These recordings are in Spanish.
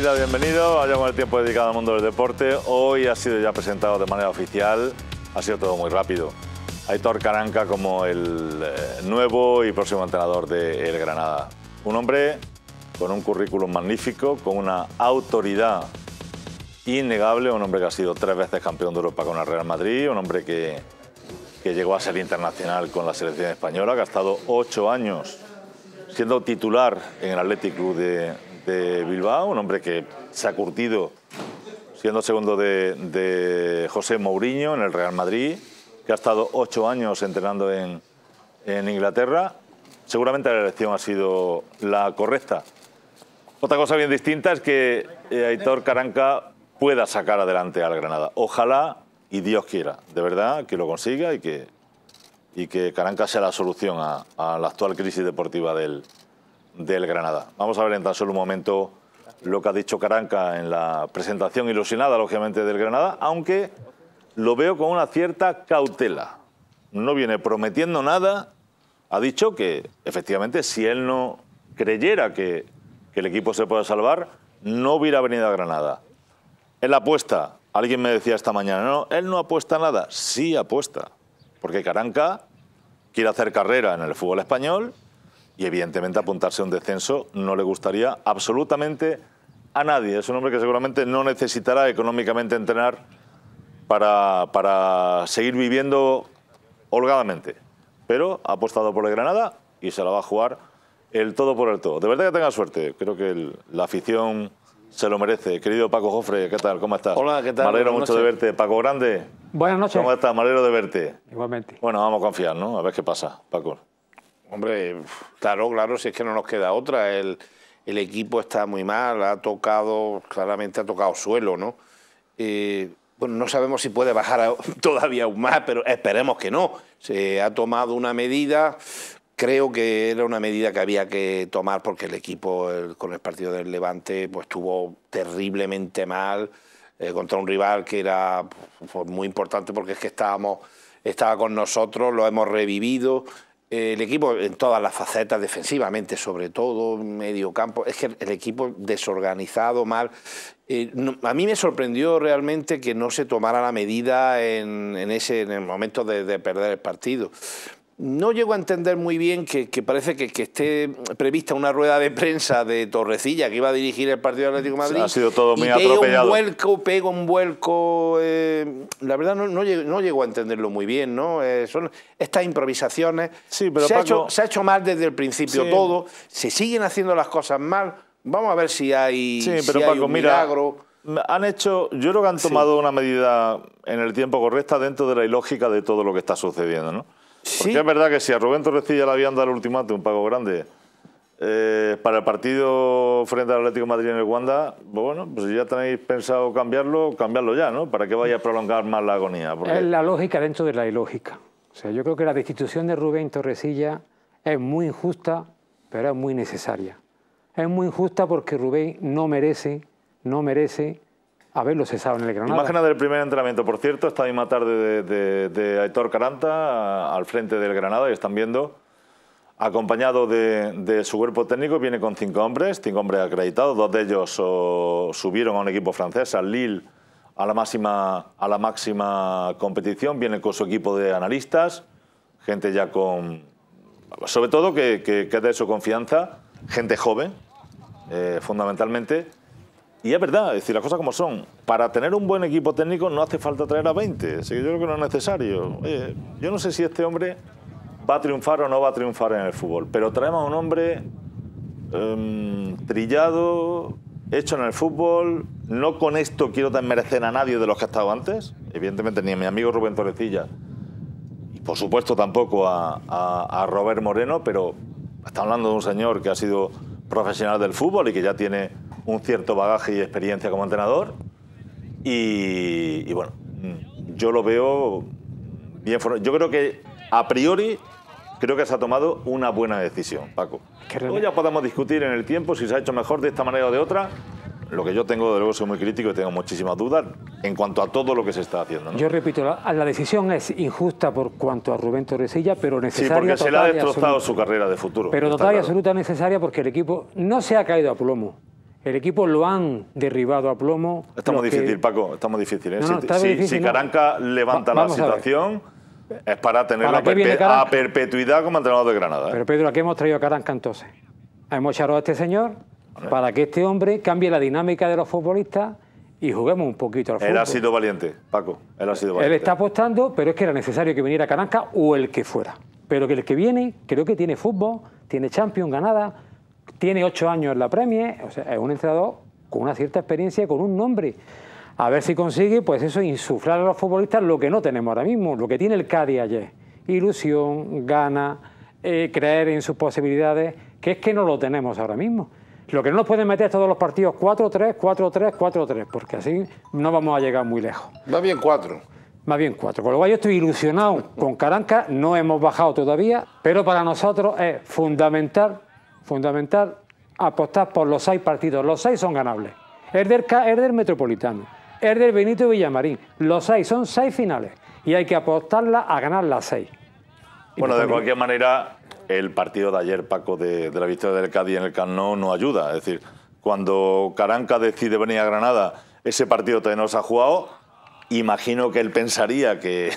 bienvenido. ha el tiempo dedicado al mundo del deporte. Hoy ha sido ya presentado de manera oficial. Ha sido todo muy rápido. Aitor Caranca como el eh, nuevo y próximo entrenador del Granada. Un hombre con un currículum magnífico, con una autoridad innegable, un hombre que ha sido tres veces campeón de Europa con el Real Madrid, un hombre que, que llegó a ser internacional con la selección española, que ha estado ocho años siendo titular en el Athletic Club de, de Bilbao, un hombre que se ha curtido siendo segundo de, José Mourinho en el Real Madrid, que ha estado ocho años entrenando en, Inglaterra. Seguramente la elección ha sido la correcta. Otra cosa bien distinta es que eh, Aitor Caranca pueda sacar adelante al Granada. Ojalá y Dios quiera, de verdad, que lo consiga y que, y que Caranca sea la solución a, a la actual crisis deportiva del, del Granada. Vamos a ver en tan solo un momento lo que ha dicho Caranca en la presentación ilusionada, lógicamente, del Granada, aunque lo veo con una cierta cautela. No viene prometiendo nada. Ha dicho que, efectivamente, si él no creyera que, el equipo se pueda salvar, no hubiera venido a Granada. Él apuesta, alguien me decía esta mañana, no, él no apuesta nada. Sí apuesta, porque Caranca quiere hacer carrera en el fútbol español y evidentemente apuntarse a un descenso no le gustaría absolutamente a nadie. Es un hombre que seguramente no necesitará económicamente entrenar para, para seguir viviendo holgadamente. Pero ha apostado por el Granada y se la va a jugar el todo por el todo. De verdad que tenga suerte. Creo que la afición se lo merece. Querido Paco Jofre, ¿qué tal? ¿Cómo estás? Hola, ¿qué tal? mucho de verte. Paco Grande. Buenas noches. ¿Cómo estás? Me de verte. Igualmente. Bueno, vamos a confiar, ¿no? A ver qué pasa, Paco. Hombre, claro, claro, si es que no nos queda otra. El, equipo está muy mal, ha tocado, claramente ha tocado suelo, ¿no? Eh, bueno, no sabemos si puede bajar todavía aún más, pero esperemos que no. Se ha tomado una medida, creo que era una medida que había que tomar porque el equipo con el partido del Levante pues estuvo terriblemente mal eh, contra un rival que era pues, muy importante porque es que estábamos, estaba con nosotros, lo hemos revivido. Eh, el equipo en todas las facetas, defensivamente sobre todo, medio campo, es que el equipo desorganizado, mal. Eh, a mí me sorprendió realmente que no se tomara la medida en, ese en el momento de perder el partido. No llego a entender muy bien que, parece que, esté prevista una rueda de prensa de Torrecilla que iba a dirigir el Partido Atlético de Madrid. Ha sido todo muy y pego un vuelco, pega un vuelco. Eh, la verdad no, llego, a entenderlo muy bien, ¿no? Eh, son estas improvisaciones. Sí, pero se, ha hecho, mal desde el principio todo. Se siguen haciendo las cosas mal. Vamos a ver si hay, sí, pero milagro. han hecho, yo creo que han tomado una medida en el tiempo correcta dentro de la ilógica de todo lo que está sucediendo, ¿no? Porque es verdad que si a Rubén Torrecilla le habían dado el un pago Grande, eh, para el partido frente al Atlético de Madrid en el Wanda, pues bueno, pues si ya tenéis pensado cambiarlo, cambiarlo ya, ¿no? Para que vaya a prolongar más la agonía. Es la lógica dentro de la ilógica. O sea, yo creo que la destitución de Rubén Torrecilla es muy injusta, pero es muy necesaria. Es muy injusta porque Rubén no merece, no merece se sabe en el Granada. Imágenes del primer entrenamiento, por cierto, esta misma tarde de, Aitor Caranta al frente del Granada y están viendo acompañado de, su cuerpo técnico, viene con cinco hombres, cinco hombres acreditados, dos de ellos subieron a un equipo francés, al Lille, a la, máxima, a la máxima competición, viene con su equipo de analistas, gente ya con, sobre todo que, que, que su confianza, gente joven, eh, fundamentalmente, y es verdad, es decir, las cosas como son. Para tener un buen equipo técnico no hace falta traer a 20, así que yo creo que no es necesario. yo no sé si este hombre va a triunfar o no va a triunfar en el fútbol, pero traemos a un hombre em, trillado, hecho en el fútbol. No con esto quiero desmerecer a nadie de los que ha estado antes, evidentemente ni a mi amigo Rubén Torrecilla, y por supuesto tampoco a, a Robert Moreno, pero está hablando de un señor que ha sido profesional del fútbol y que ya tiene un cierto bagaje y experiencia como entrenador. Y, bueno, yo lo veo bien. Yo creo que a priori creo que se ha tomado una buena decisión, Paco. Luego ya podamos discutir en el tiempo si se ha hecho mejor de esta manera o de otra. Lo que yo tengo, de luego, soy muy crítico y tengo muchísimas dudas en cuanto a todo lo que se está haciendo. Yo repito, la, decisión es injusta por cuanto a Rubén Torresilla, pero necesaria. Sí, porque se le ha destrozado su carrera de futuro. Pero total y absoluta necesaria porque el equipo no se ha caído a plomo. El equipo lo han derribado a plomo. Estamos difícil, Paco, estamos ¿eh? difícil. si, Caranca levanta la situación, es para tenerla a perpetuidad como entrenador de Granada. ¿eh? Pero Pedro, ¿a qué hemos traído a Caranca entonces? Hemos echado a este señor para que este hombre cambie la dinámica de los futbolistas y juguemos un poquito al fútbol. Él ha sido valiente, Paco. Él ha sido valiente. Él está apostando, pero es que era necesario que viniera Caranca o el que fuera. Pero que el que viene, creo que tiene fútbol, tiene Champions ganada tiene ocho años en la Premier, es un entrenador con una cierta experiencia y con un nombre. A ver si consigue, pues eso, insuflar a los futbolistas lo que no tenemos ahora mismo, lo que tiene el Cádiz ayer. Ilusión, gana, eh, creer en sus posibilidades, que es que no lo tenemos ahora mismo. Lo que no nos pueden meter todos los partidos 4-3, 4-3, 4-3, porque así no vamos a llegar muy lejos. Más bien 4. Más bien 4. Con lo cual yo estoy ilusionado con Caranca, no hemos bajado todavía, pero para nosotros es fundamental fundamental apostar por los seis partidos. Los seis son ganables. Es del, Metropolitano, es del Benito Villamarín. Los seis son seis finales y hay que apostarla a ganar las seis. Bueno, de cualquier manera, el partido de ayer, Paco, de, la victoria del Cádiz en el Camp no ayuda. Es decir, cuando Caranca decide venir a Granada, ese partido todavía no se ha jugado, imagino que él pensaría que,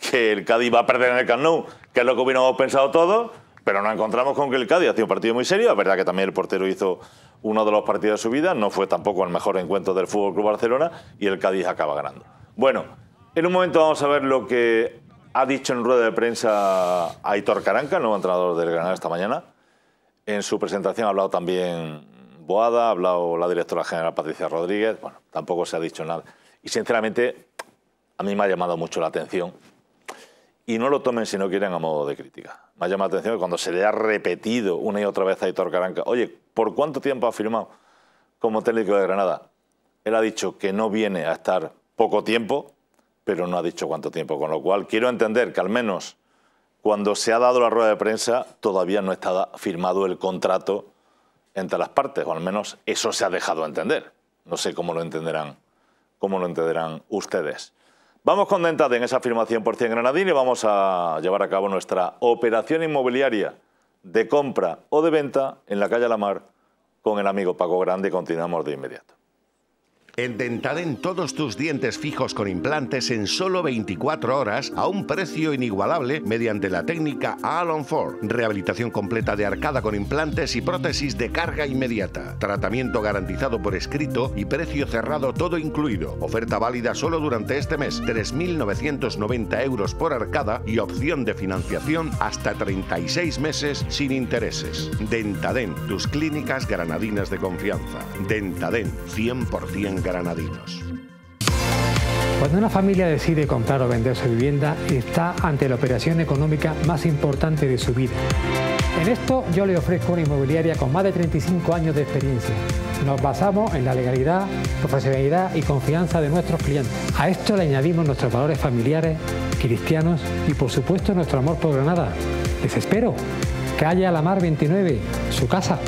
que el Cádiz va a perder en el Camp que es lo que hubiéramos pensado todos, pero nos encontramos con que el Cádiz ha sido un partido muy serio. Es verdad que también el portero hizo uno de los partidos de su vida. No fue tampoco el mejor encuentro del Fútbol Club Barcelona y el Cádiz acaba ganando. Bueno, en un momento vamos a ver lo que ha dicho en rueda de prensa Aitor Caranca, el nuevo entrenador del Granada esta mañana. En su presentación ha hablado también Boada, ha hablado la directora general Patricia Rodríguez. Bueno, tampoco se ha dicho nada. Y sinceramente, a mí me ha llamado mucho la atención. Y no lo tomen si no quieren a modo de crítica me llama la atención que cuando se le ha repetido una y otra vez a Hitor Caranca, oye, ¿por cuánto tiempo ha firmado como técnico de Granada? Él ha dicho que no viene a estar poco tiempo, pero no ha dicho cuánto tiempo, con lo cual quiero entender que al menos cuando se ha dado la rueda de prensa todavía no está firmado el contrato entre las partes, o al menos eso se ha dejado entender. No sé cómo lo entenderán, cómo lo entenderán ustedes. Vamos con en esa afirmación por 100 granadina y vamos a llevar a cabo nuestra operación inmobiliaria de compra o de venta en la calle la mar con el amigo Paco Grande y continuamos de inmediato. En en todos tus dientes fijos con implantes en solo 24 horas a un precio inigualable mediante la técnica Alon 4. Rehabilitación completa de arcada con implantes y prótesis de carga inmediata. Tratamiento garantizado por escrito y precio cerrado todo incluido. Oferta válida solo durante este mes. 3.990 euros por arcada y opción de financiación hasta 36 meses sin intereses. Dentadent, tus clínicas granadinas de confianza. Dentadent, 100% granadinos. Cuando una familia decide comprar o vender su vivienda, está ante la operación económica más importante de su vida. En esto yo le ofrezco una inmobiliaria con más de 35 años de experiencia. Nos basamos en la legalidad, profesionalidad y confianza de nuestros clientes. A esto le añadimos nuestros valores familiares, cristianos y por supuesto nuestro amor por Granada. Les espero. la mar 29, su casa.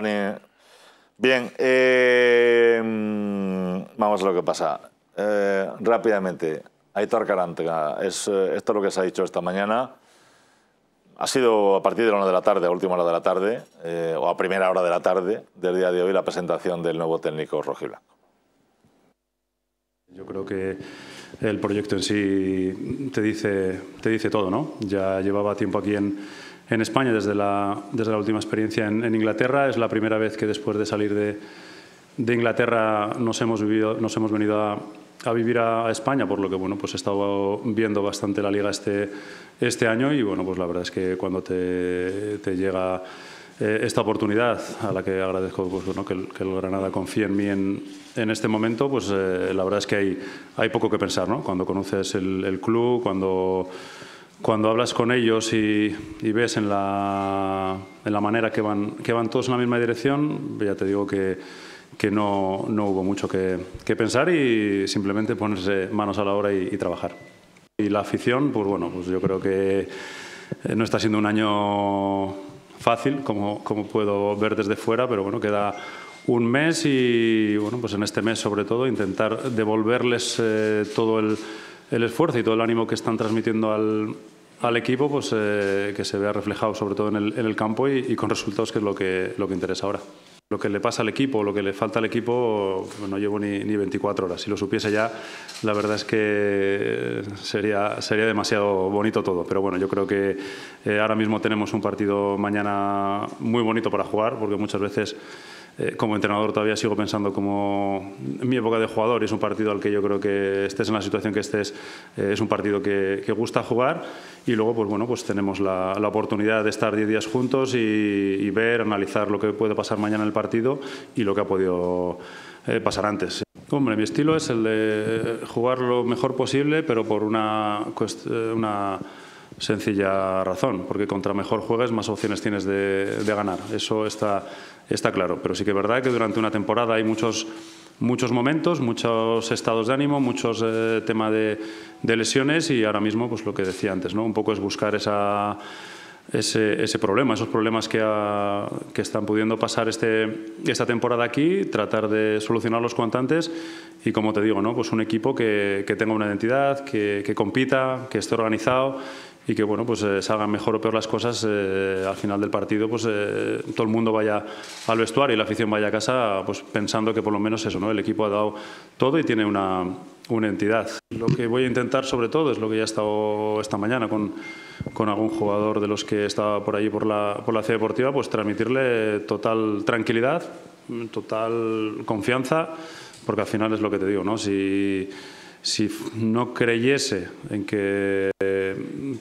Dani. Bien, eh, mm, vamos a lo que pasa. Eh, rápidamente, Aitor Carantega, eh, esto es lo que se ha dicho esta mañana. Ha sido a partir de la de la tarde, última hora de la tarde, o a primera hora de la tarde del día de hoy, la presentación del nuevo técnico rojiblanco. Yo creo que el proyecto en sí te dice, te dice todo, ¿no? Ya llevaba tiempo aquí en, en España desde la, desde la última experiencia en, Inglaterra. Es la primera vez que después de salir de, de Inglaterra nos hemos, vivido, nos hemos venido a, vivir a, España, por lo que bueno, pues he estado viendo bastante la liga este, este año y bueno, pues la verdad es que cuando te, llega eh, esta oportunidad, a la que agradezco pues, que, el, Granada confíe en mí en, este momento, pues eh, la verdad es que hay, hay poco que pensar, ¿no? Cuando conoces el, el club, cuando cuando hablas con ellos y, ves en la, manera que van, que van todos en la misma dirección, ya te digo que, que no, hubo mucho que, pensar y simplemente ponerse manos a la obra y, trabajar. Y la afición, pues bueno, pues yo creo que eh, no está siendo un año fácil, como, como puedo ver desde fuera, pero bueno, queda un mes y bueno, pues en este mes sobre todo intentar devolverles eh, todo el el esfuerzo y todo el ánimo que están transmitiendo al, equipo, pues eh, que se vea reflejado sobre todo en el, campo y, con resultados, que es lo que, lo que interesa ahora. Lo que le pasa al equipo, lo que le falta al equipo, pues, no llevo ni, 24 horas. Si lo supiese ya, la verdad es que sería, sería demasiado bonito todo. Pero bueno, yo creo que eh, ahora mismo tenemos un partido mañana muy bonito para jugar, porque muchas veces eh, como entrenador todavía sigo pensando como en mi época de jugador y es un partido al que yo creo que estés en la situación que estés, eh, es un partido que, que, gusta jugar y luego pues bueno, pues tenemos la, la oportunidad de estar 10 días juntos y, ver, analizar lo que puede pasar mañana en el partido y lo que ha podido eh, pasar antes. Hombre, mi estilo es el de jugar lo mejor posible, pero por una, una sencilla razón, porque contra mejor juegues más opciones tienes de, de ganar. Eso está está claro. Pero sí que es verdad que durante una temporada hay muchos, muchos momentos, muchos estados de ánimo, muchos eh, temas de, lesiones y ahora mismo, pues lo que decía antes, ¿no? un poco es buscar esa, ese, problema, esos problemas que, están pudiendo pasar este, esta temporada aquí, tratar de solucionarlos cuanto antes y, como te digo, ¿no? pues un equipo que, tenga una identidad, que, que compita, que esté organizado y que bueno pues eh, salgan mejor o peor las cosas eh, al final del partido pues eh, todo el mundo vaya al vestuario y la afición vaya a casa pues pensando que por lo menos eso no el equipo ha dado todo y tiene una, una entidad. Lo que voy a intentar sobre todo es lo que ya he estado esta mañana con, con algún jugador de los que estaba por allí por la, por la ciudad deportiva, pues transmitirle total tranquilidad, total confianza, porque al final es lo que te digo, ¿no? Si, si no creyese en que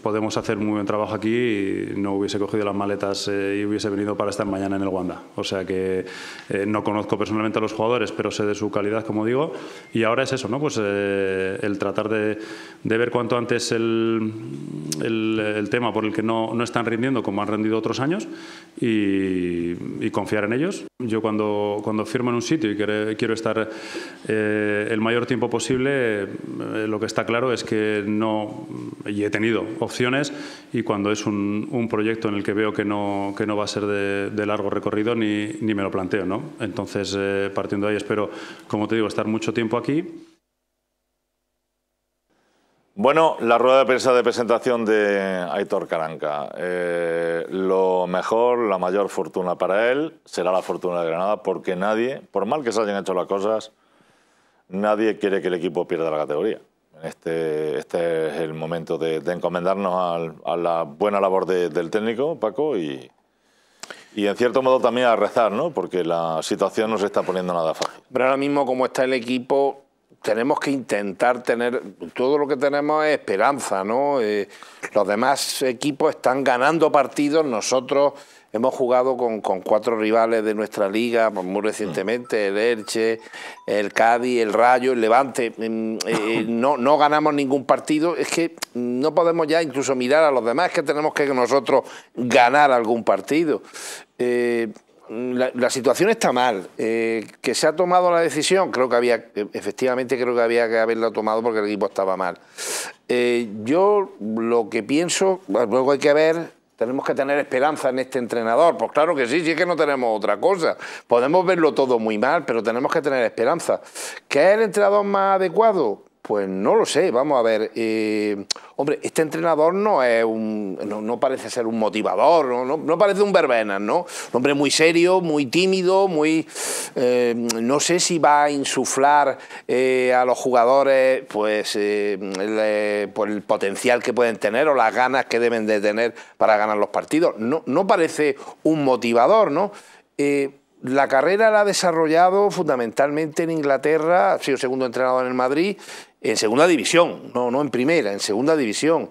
podemos hacer muy buen trabajo aquí, y no hubiese cogido las maletas eh, y hubiese venido para estar mañana en el Wanda. O sea que eh, no conozco personalmente a los jugadores, pero sé de su calidad, como digo, y ahora es eso, ¿no? Pues eh, el tratar de, de, ver cuanto antes el, el, tema por el que no, no, están rindiendo como han rendido otros años y, y, confiar en ellos. Yo cuando, cuando firmo en un sitio y quiero, quiero estar el mayor tiempo posible, lo que está claro es que no, y he tenido y cuando es un, proyecto en el que veo que no, que no va a ser de, largo recorrido ni, ni, me lo planteo. ¿no? Entonces, eh, partiendo de ahí, espero, como te digo, estar mucho tiempo aquí. Bueno, la rueda de prensa de presentación de Aitor Caranca. Eh, lo mejor, la mayor fortuna para él será la fortuna de Granada, porque nadie, por mal que se hayan hecho las cosas, nadie quiere que el equipo pierda la categoría. Este, este, es el momento de, encomendarnos a la buena labor del técnico, Paco, y, y en cierto modo también a rezar, ¿no? Porque la situación no se está poniendo nada fácil. Pero ahora mismo, como está el equipo, tenemos que intentar tener, todo lo que tenemos es esperanza, ¿no? Eh, los demás equipos están ganando partidos, nosotros Hemos jugado con, cuatro rivales de nuestra liga, pues, muy recientemente, el Elche, el Cádiz, el Rayo, el Levante. Mm, eh, no, ganamos ningún partido. Es que no podemos ya incluso mirar a los demás, que tenemos que nosotros ganar algún partido. Eh, la, situación está mal. Eh, que se ha tomado la decisión, creo que había, efectivamente creo que había que haberla tomado porque el equipo estaba mal. yo lo que pienso, luego hay que ver tenemos que tener esperanza en este entrenador. Pues claro que sí, sí es que no tenemos otra cosa. Podemos verlo todo muy mal, pero tenemos que tener esperanza. ¿Qué es el entrenador más adecuado? Pues no lo sé, vamos a ver. Eh, hombre, este entrenador no es un. no, parece ser un motivador, no, parece un verbena, ¿no? Un hombre muy serio, muy tímido, muy. Eh, no sé si va a insuflar eh, a los jugadores pues, el, el potencial que pueden tener o las ganas que deben de tener para ganar los partidos. No, no parece un motivador, ¿no? la carrera la ha desarrollado fundamentalmente en Inglaterra, ha sido segundo entrenador en el Madrid, en segunda división, no, no en primera, en segunda división.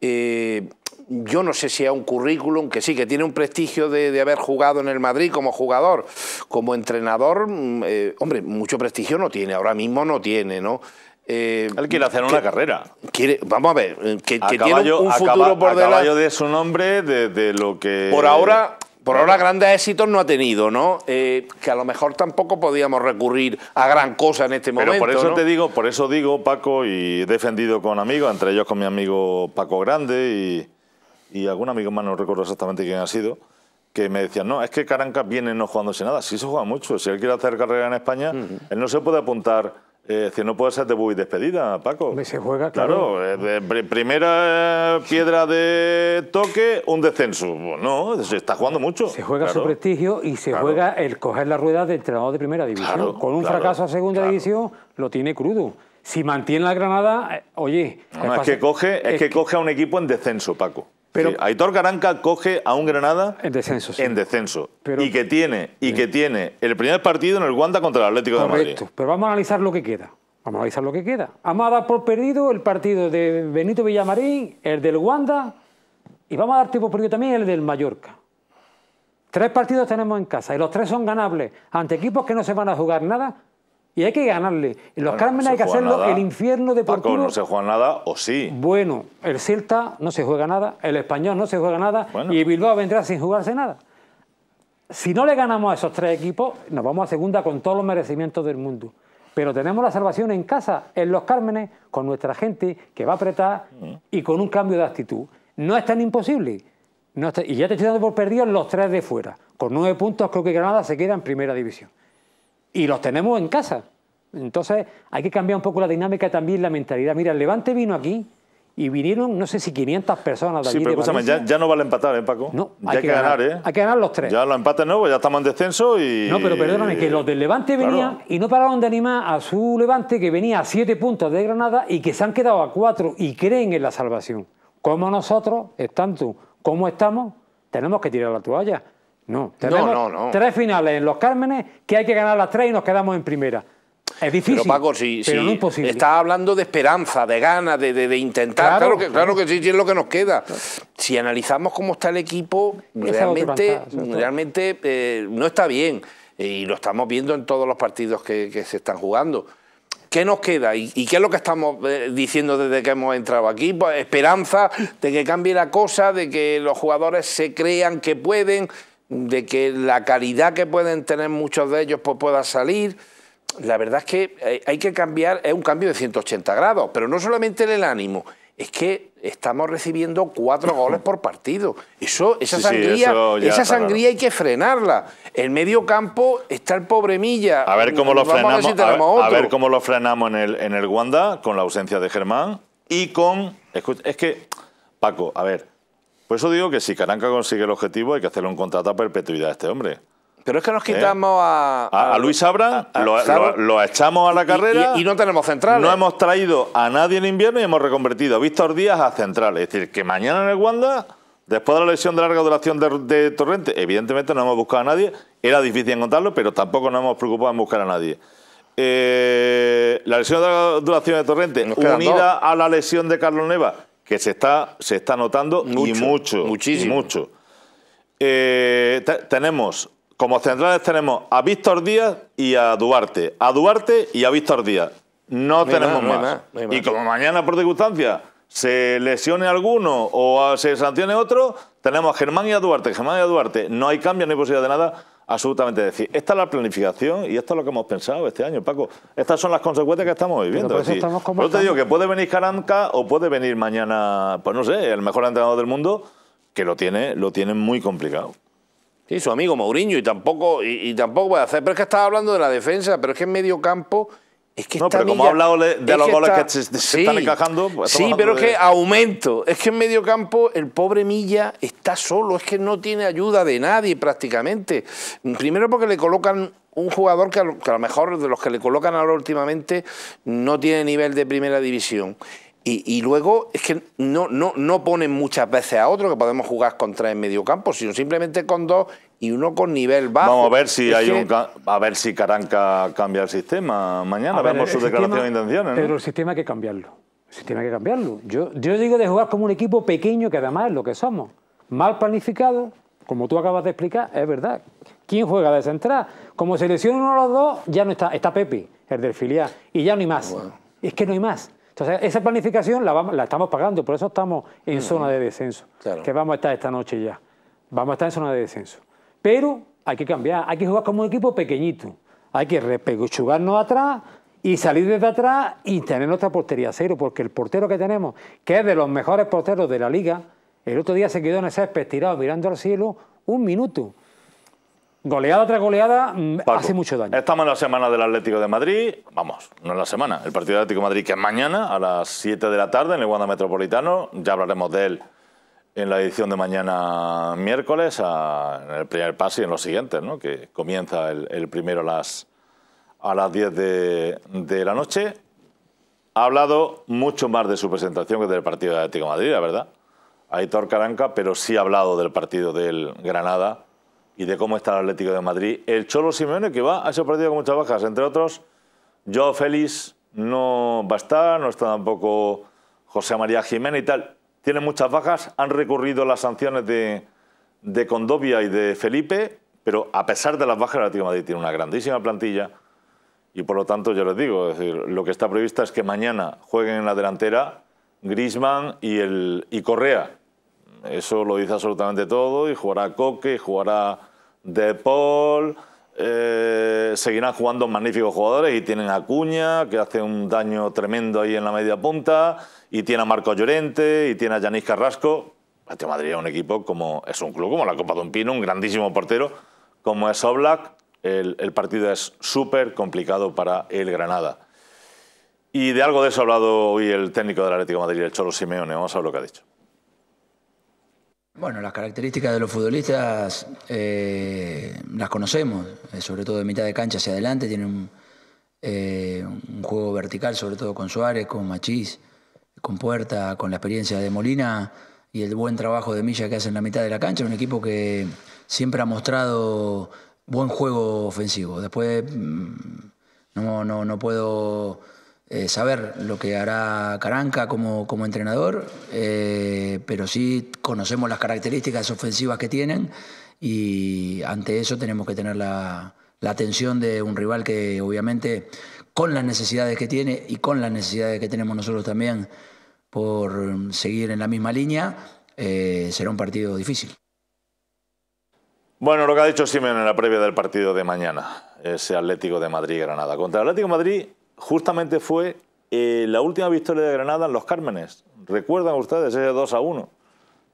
Eh, yo no sé si es un currículum que sí, que tiene un prestigio de, haber jugado en el Madrid como jugador, como entrenador, mm, eh, hombre, mucho prestigio no tiene, ahora mismo no tiene, ¿no? Eh, quiere hacer una carrera. Quiere, vamos a ver, que, tiene un, futuro por delante. caballo de su nombre, de lo que... Por ahora por ahora grandes éxitos no ha tenido, ¿no? Eh, que a lo mejor tampoco podíamos recurrir a gran cosa en este momento. Pero por eso te digo, por eso digo, Paco, y he defendido con amigos, entre ellos con mi amigo Paco Grande y, algún amigo más, no recuerdo exactamente quién ha sido, que me decían, no, es que Caranca viene no jugándose nada, sí se juega mucho, si él quiere hacer carrera en España, él no se puede apuntar eh, no puede ser de y despedida, Paco. Se juega, claro. Eh, primera eh, piedra de toque, un descenso. Pues no, se está jugando mucho. Se juega su prestigio y se juega el coger la rueda de entrenador de primera división. Con un fracaso a segunda división, lo tiene crudo. Si mantiene la Granada, eh, oye... es, coge, es, que coge a un equipo en descenso, Paco. Aitor Caranca coge a un Granada en descenso, en descenso y que tiene y que tiene el primer partido en el Wanda contra el Atlético de Madrid. Correcto, pero vamos a analizar lo que queda. Vamos a analizar lo que queda. Vamos a dar por perdido el partido de Benito Villamarín, el del Wanda y vamos a dar por perdido también el del Mallorca. Tres partidos tenemos en casa y los tres son ganables ante equipos que no se van a jugar nada y hay que ganarle. En los Cármenes hay que hacerlo el infierno deportivo. Paco, no se juega nada o sí. Bueno, el Celta no se juega nada, el Español no se juega nada y Bilbao vendrá sin jugarse nada. Si no le ganamos a esos tres equipos, nos vamos a segunda con todos los merecimientos del mundo. Pero tenemos la salvación en casa, en los Cármenes, con nuestra gente que va a apretar y con un cambio de actitud. No es tan imposible. Y ya te estoy dando por perdido los tres de fuera. Con nueve puntos creo que Granada se queda en primera división y los tenemos en casa. Entonces hay que cambiar un poco la dinámica también, la mentalidad. Mira, el Levante vino aquí y vinieron, no sé si 500 personas de allí Sí, pero ya, no vale empatar, ¿eh, Paco? No, ya hay, que ganar, ¿eh? Hay que ganar los tres. Ya los empates nuevos, ya estamos en descenso y... No, pero perdóname, que los del Levante venían y no pararon de animar a su Levante que venía a siete puntos de Granada y que se han quedado a cuatro y creen en la salvación. Como nosotros, tanto como estamos, tenemos que tirar la toalla. No, no, tres finales en los Cármenes que hay que ganar las tres y nos quedamos en primera. Es difícil. Pero Paco, si, imposible. está hablando de esperanza, de ganas, de, intentar. Claro, que, claro que sí, es lo que nos queda. Si analizamos cómo está el equipo, realmente, realmente eh, no está bien. Eh, y lo estamos viendo en todos los partidos que, se están jugando. ¿Qué nos queda? ¿Y, qué es lo que estamos eh, diciendo desde que hemos entrado aquí? Pues esperanza de que cambie la cosa, de que los jugadores se crean que pueden de que la calidad que pueden tener muchos de ellos pues, pueda salir. La verdad es que eh, hay que cambiar, es un cambio de 180 grados, pero no solamente en el ánimo, es que estamos recibiendo cuatro goles por partido. Eso, esa sangría, hay que frenarla. En medio campo está el pobre Milla. A ver cómo mm, lo frenamos. a ver, cómo lo frenamos en el, en el Wanda con la ausencia de Germán y con. Es que, Paco, a ver, por eso digo que si Caranca consigue el objetivo, hay que hacerle un contrato a perpetuidad a este hombre. Pero es que nos ¿Eh? quitamos a, a, Luis Sabra, lo, echamos a la carrera. Y, no tenemos centrales. No hemos traído a nadie en invierno y hemos reconvertido a Víctor Díaz a centrales. Es decir, que mañana en el Wanda, después de la lesión de larga duración de, Torrente, evidentemente no hemos buscado a nadie. Era difícil encontrarlo, pero tampoco nos hemos preocupado en buscar a nadie. Eh, la lesión de larga duración de Torrente, unida a la lesión de Carlos Neva, que se está, se está notando mucho, y mucho. Muchísimo. mucho. Eh, tenemos, como centrales tenemos a Víctor Díaz y a Duarte. A Duarte y a Víctor Díaz. No, tenemos más, Y como mañana, por circunstancia, se lesione alguno o se sancione otro, tenemos a Germán y a Duarte. Germán y a Duarte, no hay cambio, no hay posibilidad de nada absolutamente decir, esta es la planificación y esto es lo que hemos pensado este año, Paco. Estas son las consecuencias que estamos viviendo. Pero pues te digo que puede venir Caranca o puede venir mañana, pues no sé, el mejor entrenador del mundo, que lo tiene, lo tiene muy complicado. Sí, su amigo Mourinho, y tampoco, y, y tampoco puede hacer. Pero es que estaba hablando de la defensa, pero es que en medio campo es que no, pero como ha hablado de, los goles que se, están encajando. Pues, sí, pero es que aumento. Es que en medio campo el pobre Milla está solo. Es que no tiene ayuda de nadie prácticamente. Primero porque le colocan un jugador que a, lo, mejor de los que le colocan ahora últimamente no tiene nivel de primera división. Y, luego es que no, no, no ponen muchas veces a otro que podemos jugar contra en medio campo, sino simplemente con dos y uno con nivel bajo. Vamos a ver si hay un a ver si Caranca cambia el sistema mañana. Vemos su declaración de intenciones. Pero el sistema hay que cambiarlo. El sistema hay que cambiarlo. Yo, yo digo de jugar como un equipo pequeño, que además es lo que somos. Mal planificado, como tú acabas de explicar, es verdad. ¿Quién juega de central? Como selecciona uno de los dos, ya no está. Está Pepe, el del filial, y ya no hay más. Es que no hay más. Entonces, esa planificación la, la estamos pagando, por eso estamos en zona de descenso, que vamos a estar esta noche ya. Vamos a estar en zona de descenso. Pero hay que cambiar, hay que jugar como un equipo pequeñito. Hay que repechugarnos atrás y salir desde atrás y tener nuestra portería cero, porque el portero que tenemos, que es de los mejores porteros de la liga, el otro día se quedó en el césped tirado mirando al cielo un minuto. Goleada tras goleada mm, hace mucho daño. Estamos en la semana del Atlético de Madrid, vamos, no en la semana, el partido del Atlético de Madrid que es mañana a las 7 de la tarde en el Wanda Metropolitano, ya hablaremos de él en la edición de mañana miércoles, en el primer pase y en los siguientes, ¿no? que comienza el, primero a las, a las 10 de, la noche. Ha hablado mucho más de su presentación que del partido de Atlético Madrid, la verdad. Aitor Caranca, pero sí ha hablado del partido del Granada y de cómo está el Atlético de Madrid. El Cholo Simeone, que va a ese partido con muchas bajas, entre otros, Joao Félix no va a estar, no está tampoco José María Jiménez y tal tienen muchas bajas, han a las sanciones de, Condovia y de Felipe, pero a pesar de las bajas, el Atlético Madrid tiene una grandísima plantilla y por lo tanto yo les digo, lo que está previsto es que mañana jueguen en la delantera Grisman y, y Correa. Eso lo dice absolutamente todo y jugará Coque, y jugará De Paul. Eh, seguirán jugando magníficos jugadores y tienen a Cuña, que hace un daño tremendo ahí en la media punta, y tiene a Marco Llorente, y tiene a Yanis Carrasco. Atlético este Madrid es un equipo como es un club como la Copa de un Pino, un grandísimo portero como es Oblak. El, el partido es súper complicado para el Granada. Y de algo de eso ha hablado hoy el técnico del Atlético de Madrid, el Cholo Simeone. Vamos a ver lo que ha dicho. Bueno, las características de los futbolistas eh, las conocemos, eh, sobre todo de mitad de cancha hacia adelante, tienen eh, un, juego vertical, sobre todo con Suárez, con Machís, con Puerta, con la experiencia de Molina y el buen trabajo de Milla que hace en la mitad de la cancha, un equipo que siempre ha mostrado buen juego ofensivo. Después mm, no, no, no puedo eh, saber lo que hará Caranca como, como entrenador, eh, pero sí conocemos las características ofensivas que tienen y ante eso tenemos que tener la, atención de un rival que obviamente con las necesidades que tiene y con las necesidades que tenemos nosotros también por seguir en la misma línea, eh, será un partido difícil. Bueno, lo que ha dicho Simeone en la previa del partido de mañana, ese Atlético de Madrid-Granada. Contra el Atlético de Madrid justamente fue eh, la última victoria de Granada en Los Cármenes. ¿Recuerdan ustedes ese 2 a 1?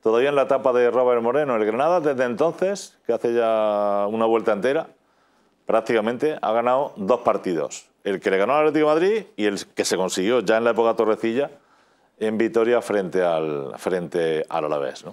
Todavía en la etapa de Robert Moreno. El Granada desde entonces, que hace ya una vuelta entera, prácticamente ha ganado dos partidos. El que le ganó al Atlético de Madrid y el que se consiguió ya en la época Torrecilla en victoria frente al, frente al Alavés.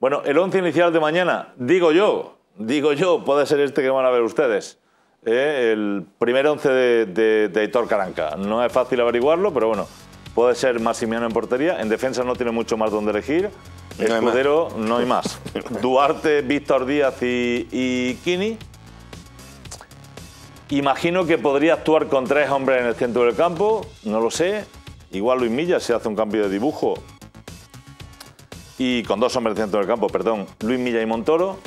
Bueno, el once inicial de mañana, digo yo, digo yo, puede ser este que van a ver ustedes. ¿eh? el primer once de, de, Caranca. No es fácil averiguarlo, pero bueno, puede ser Maximiano en portería. En defensa no tiene mucho más donde elegir. Escudero no, no hay más. Duarte, Víctor Díaz y, y Kini. Imagino que podría actuar con tres hombres en el centro del campo, no lo sé. Igual Luis Milla se hace un cambio de dibujo. Y con dos hombres en el centro del campo, perdón, Luis Milla y Montoro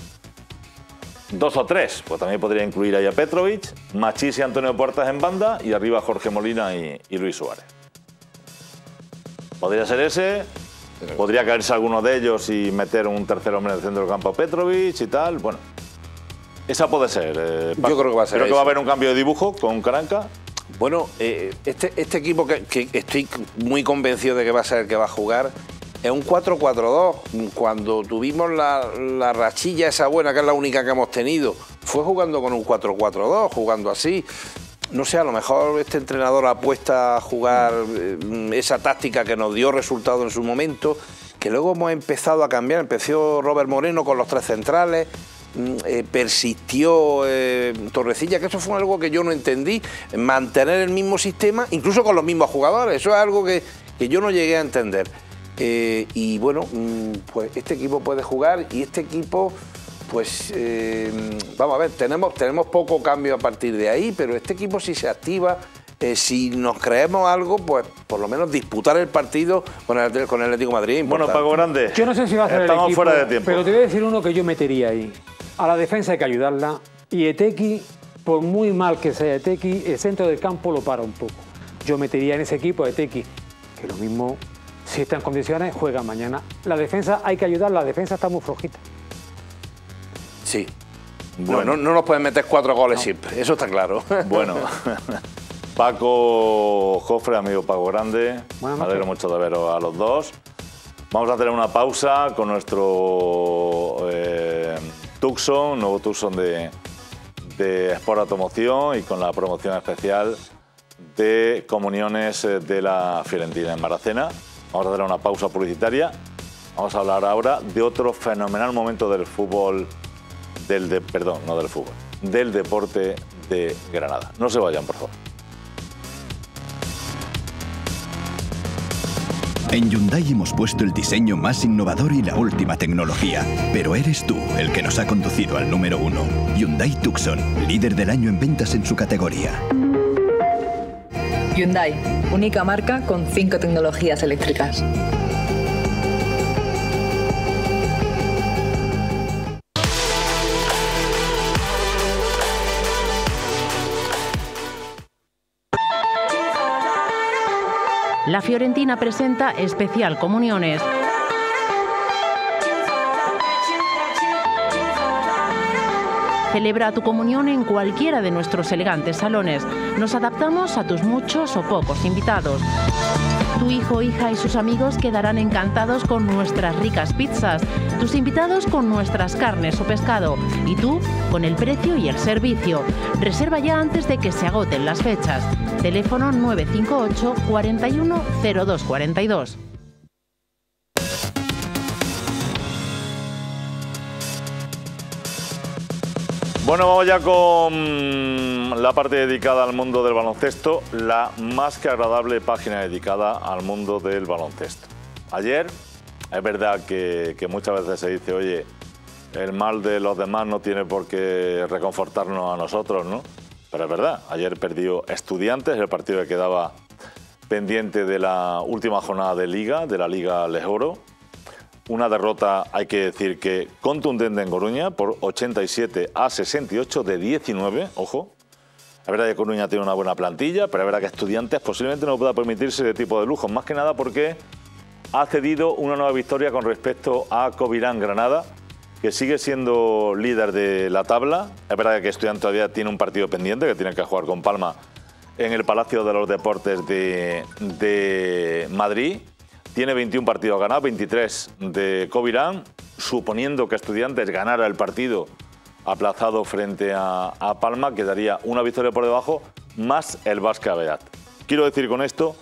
dos o tres, pues también podría incluir ahí a Petrovic, Machís y Antonio Puertas en banda y arriba Jorge Molina y, Luis Suárez. Podría ser ese, podría caerse alguno de ellos y meter un tercer hombre en el centro del campo a Petrovic y tal, bueno. Esa puede ser. Eh, Yo creo que va a ser. Creo que va a haber un cambio de dibujo con Caranca. Bueno, eh, este, este, equipo que, estoy muy convencido de que va a ser el que va a jugar es un 4-4-2. Cuando tuvimos la, rachilla esa buena, que es la única que hemos tenido, fue jugando con un 4-4-2, jugando así. No sé, a lo mejor este entrenador apuesta a jugar eh, esa táctica que nos dio resultado en su momento, que luego hemos empezado a cambiar. Empezó Robert Moreno con los tres centrales, mm, eh, persistió eh, Torrecilla, que eso fue algo que yo no entendí, mantener el mismo sistema, incluso con los mismos jugadores, eso es algo que, que yo no llegué a entender. Eh, y bueno, mm, pues este equipo puede jugar y este equipo, pues eh, vamos a ver, tenemos, tenemos poco cambio a partir de ahí, pero este equipo si se activa, eh, si nos creemos algo, pues por lo menos disputar el partido con el, con Atlético Madrid. Bueno, Paco Grande. Yo no sé si va a hacer el equipo, fuera de tiempo. Pero te voy a decir uno que yo metería ahí. A la defensa hay que ayudarla y Etequi, por muy mal que sea Etequi, el centro del campo lo para un poco. Yo metería en ese equipo a Etequi, que lo mismo si está en condiciones, juega mañana. La defensa, hay que ayudar, la defensa está muy flojita. Sí. Bueno, no, nos pueden meter cuatro goles siempre, eso está claro. Bueno, Paco Jofre, amigo Paco Grande, me alegro mucho de veros a los dos. Vamos a tener una pausa con nuestro eh, Tucson, nuevo Tucson de, de Sport Automoción y con la promoción especial de comuniones eh, de la Fiorentina en Maracena. Vamos a una pausa publicitaria. Vamos a hablar ahora de otro fenomenal momento del fútbol, del de, perdón, no del fútbol, del deporte de Granada. No se vayan, por favor. En Hyundai hemos puesto el diseño más innovador y la última tecnología, pero eres tú el que nos ha conducido al número uno. Hyundai Tucson, líder del año en ventas en su categoría. Hyundai, única marca con cinco tecnologías eléctricas. La Fiorentina presenta especial comuniones. Celebra tu comunión en cualquiera de nuestros elegantes salones. Nos adaptamos a tus muchos o pocos invitados. Tu hijo, hija y sus amigos quedarán encantados con nuestras ricas pizzas, tus invitados con nuestras carnes o pescado y tú con el precio y el servicio. Reserva ya antes de que se agoten las fechas. Teléfono 958 410242 Bueno, vamos ya con la parte dedicada al mundo del baloncesto, la más que agradable página dedicada al mundo del baloncesto. Ayer, es verdad que, muchas veces se dice, oye, el mal de los demás no tiene por qué reconfortarnos a nosotros, ¿no? Pero es verdad, ayer perdió Estudiantes, el partido que quedaba pendiente de la última jornada de Liga, de la Liga Lejoro. Una derrota, hay que decir que contundente en Coruña por 87 a 68 de 19, ojo. La verdad que Coruña tiene una buena plantilla, pero la verdad que Estudiantes posiblemente no pueda permitirse ese tipo de lujos, más que nada porque ha cedido una nueva victoria con respecto a Covirán Granada, que sigue siendo líder de la tabla. Es verdad que Estudiantes todavía tiene un partido pendiente que tiene que jugar con Palma en el Palacio de los Deportes de, de Madrid tiene 21 partidos ganados, 23 de Covirán. Suponiendo que Estudiantes ganara el partido aplazado frente a, Palma, quedaría una victoria por debajo más el Vasca Quiero decir con esto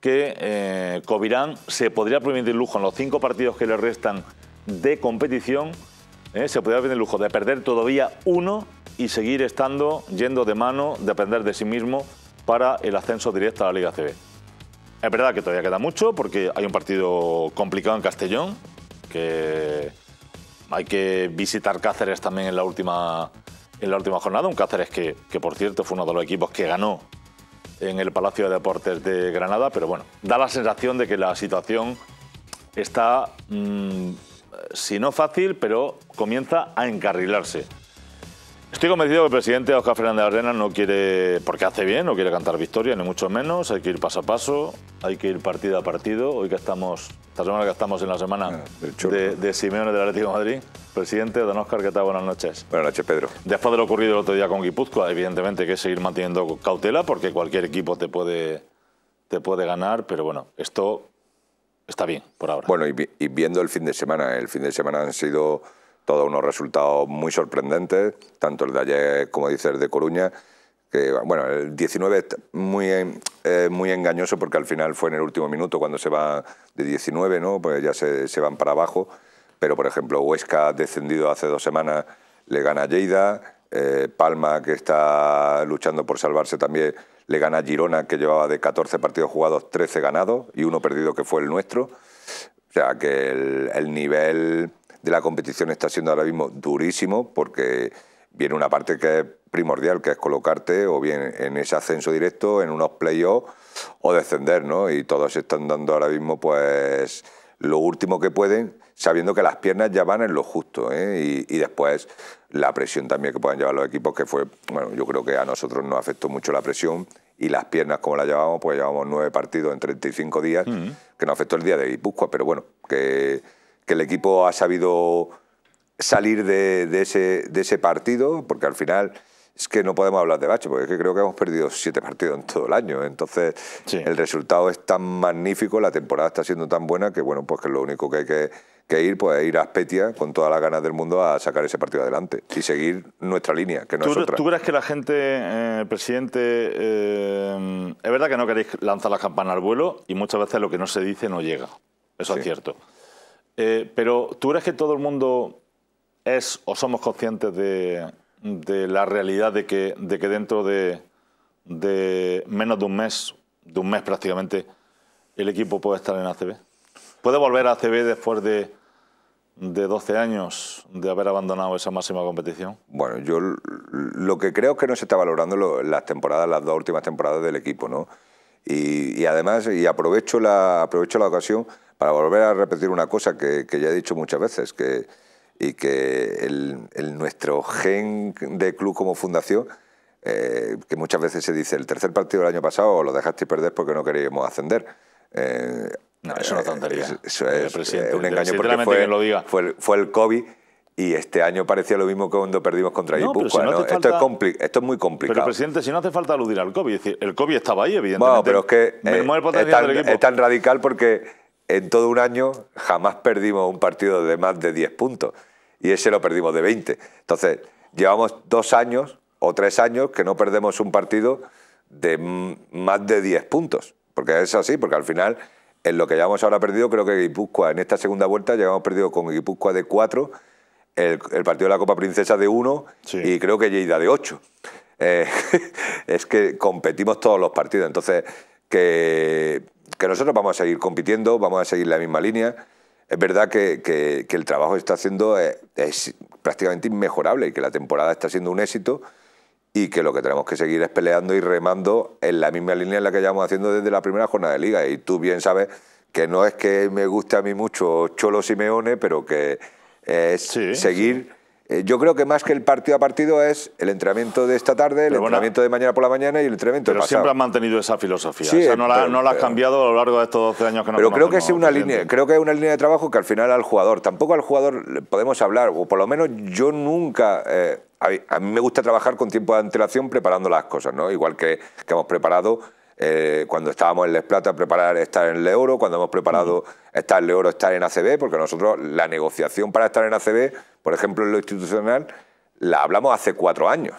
que eh, Covirán se podría permitir lujo en los cinco partidos que le restan de competición, eh, se podría permitir lujo de perder todavía uno y seguir estando yendo de mano, depender de sí mismo para el ascenso directo a la Liga CB. Es verdad que todavía queda mucho porque hay un partido complicado en Castellón, que hay que visitar Cáceres también en la última, en la última jornada, un Cáceres que, que por cierto fue uno de los equipos que ganó en el Palacio de Deportes de Granada, pero bueno, da la sensación de que la situación está, mm, si no fácil, pero comienza a encarrilarse. Estoy convencido que el presidente Oscar Fernández Arena no quiere, porque hace bien, no quiere cantar victoria, ni mucho menos. Hay que ir paso a paso, hay que ir partido a partido. Hoy que estamos, esta semana que estamos en la semana ah, de, de, Simeone del Atlético de Madrid. Presidente, don Oscar, ¿qué tal? Buenas noches. Buenas noches, Pedro. Después de lo ocurrido el otro día con Guipúzcoa, evidentemente hay que seguir manteniendo cautela porque cualquier equipo te puede, te puede ganar, pero bueno, esto está bien por ahora. Bueno, y viendo el fin de semana, el fin de semana han sido todos unos resultados muy sorprendentes, tanto el de ayer como dices el de Coruña, que bueno, el 19 es muy, eh, muy engañoso porque al final fue en el último minuto cuando se va de 19, ¿no? Pues ya se, van para abajo, pero por ejemplo Huesca descendido hace dos semanas le gana a Lleida, eh, Palma que está luchando por salvarse también le gana a Girona que llevaba de 14 partidos jugados 13 ganados y uno perdido que fue el nuestro. O sea que el nivel de la competición está siendo ahora mismo durísimo porque viene una parte que es primordial, que es colocarte o bien en ese ascenso directo, en unos playoffs o descender, ¿no? Y todos están dando ahora mismo pues lo último que pueden, sabiendo que las piernas ya van en lo justo. ¿eh? Y, después la presión también que pueden llevar los equipos, que fue, bueno, yo creo que a nosotros nos afectó mucho la presión y las piernas como las llevamos... pues llevamos nueve partidos en 35 días, mm. que nos afectó el día de Guipúzcoa, pero bueno, que que el equipo ha sabido salir de, ese, de ese partido, porque al final es que no podemos hablar de bache, porque es que creo que hemos perdido siete partidos en todo el año. Entonces, el resultado es tan magnífico, la temporada está siendo tan buena que, bueno, pues que lo único que hay que, ir pues, ir a Aspetia con todas las ganas del mundo a sacar ese partido adelante y seguir nuestra línea, que no es crees que la gente, eh, presidente, eh, es verdad que no queréis lanzar la campana al vuelo y muchas veces lo que no se dice no llega? Eso es cierto. Eh, pero tú crees que todo el mundo es o somos conscientes de, la realidad de que, dentro de, menos de un mes, de un mes prácticamente, el equipo puede estar en ACB. Puede volver a ACB después de, 12 años de haber abandonado esa máxima competición? Bueno, yo lo que creo es que no se está valorando las temporadas, las dos últimas temporadas del equipo, ¿no? Y, además, y aprovecho la, aprovecho la ocasión para volver a repetir una cosa que, ya he dicho muchas veces, que, y que nuestro gen de club como fundación, eh, que muchas veces se dice, el tercer partido del año pasado lo dejaste perder porque no queríamos ascender. Eh, no, eso no eh, tontería. Eso es, un engaño porque Fue, fue, el COVID y este año parecía lo mismo que cuando perdimos contra Guipúzcoa. esto, es muy complicado. Pero, presidente, si no hace falta aludir al COVID, es decir, el COVID estaba ahí, evidentemente. No, pero es que eh, es, tan, radical porque en todo un año jamás perdimos un partido de más de 10 puntos. Y ese lo perdimos de 20. Entonces, llevamos dos años o tres años que no perdemos un partido de más de 10 puntos. Porque es así, porque al final, en lo que llevamos ahora perdido, creo que Guipúzcoa, en esta segunda vuelta, llevamos perdido con Guipúzcoa de 4 el, partido de la Copa Princesa de 1 y creo que Lleida de 8. Eh, es que competimos todos los partidos, entonces que, que, nosotros vamos a seguir compitiendo, vamos a seguir la misma línea. Es verdad que, el trabajo que está haciendo es, es, prácticamente inmejorable y que la temporada está siendo un éxito y que lo que tenemos que seguir es peleando y remando en la misma línea en la que llevamos haciendo desde la primera jornada de liga. Y tú bien sabes que no es que me guste a mí mucho Cholo Simeone, pero que es eh, seguir... Eh, yo creo que más que el partido a partido es el entrenamiento de esta tarde, el entrenamiento de mañana por la mañana y el entrenamiento de Pero siempre has mantenido esa filosofía, no, la, has cambiado a lo largo de estos 12 años que nos Pero creo que, es una línea, creo que es una línea de trabajo que al final al jugador, tampoco al jugador podemos hablar, o por lo menos yo nunca... Eh, a mí me gusta trabajar con tiempo de antelación preparando las cosas, ¿no? Igual que, que hemos preparado eh, cuando estábamos en Les Plata, preparar estar en el euro, cuando hemos preparado estar en el euro, estar en ACB, porque nosotros la negociación para estar en ACB, por ejemplo, en lo institucional, la hablamos hace cuatro años.